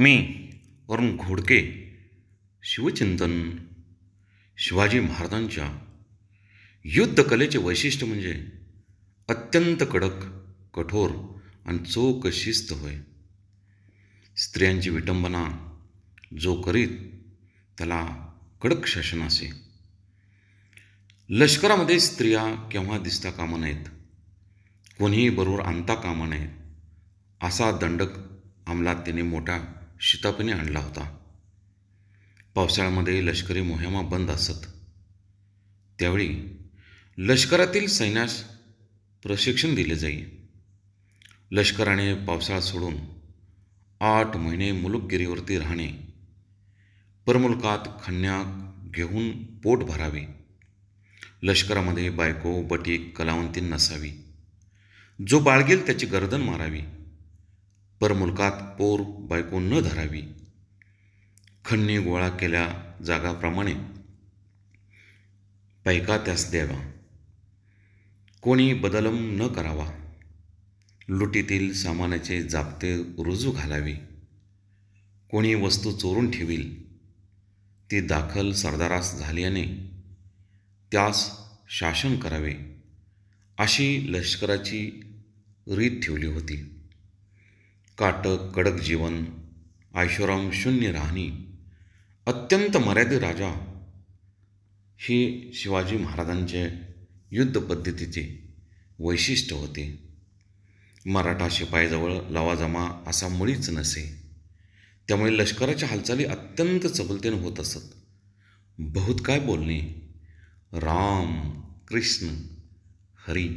मी वरुण घोडके शिवचिंतन शिवाजी महाराजांच्या युद्धकलेचे वैशिष्ट्य म्हणजे अत्यंत कडक कठोर आणि चोख शिस्त होय स्त्रियांची विटंबना जो करीत त्याला कडक शासन असे लष्करामध्ये स्त्रिया केव्हा दिसता कामा नाहीत कोणीही बरोबर आणता कामा नये असा दंडक अंमलात त्याने मोठा शितापणी आणला होता पावसाळ्यामध्ये लष्करी मोहिमा बंद असत त्यावेळी लष्करातील सैन्यास प्रशिक्षण दिले जाई लष्कराने पावसाळा सोडून आठ महिने मुलुकगिरीवरती राहणे परमुलकात खन्या घेऊन पोट भरावे लष्करामध्ये बायको बटीक कलावंती नसावी जो बाळगेल त्याची गर्दन मारावी परमुलकात पोर बायको न धरावी खंडणी गोळा केल्या जागाप्रमाणे पैका त्यास द्यावा कोणी बदलम न करावा लुटीतील सामानाचे जापते रुजू घालावी, कोणी वस्तू चोरून ठेवील ती दाखल सरदारास झाल्याने त्यास शासन करावे अशी लष्कराची रीत ठेवली होती काटक कडक जीवन आयश्वराम शून्य राहणी अत्यंत मर्यादित राजा हे शिवाजी महाराजांचे युद्ध पद्धतीचे वैशिष्ट्य होते मराठा शिपाईजवळ लवाजमा असा मुळीच नसे त्यामुळे लष्कराच्या हालचाली अत्यंत चबलतेने होत असत बहुत काय बोलणे राम कृष्ण हरी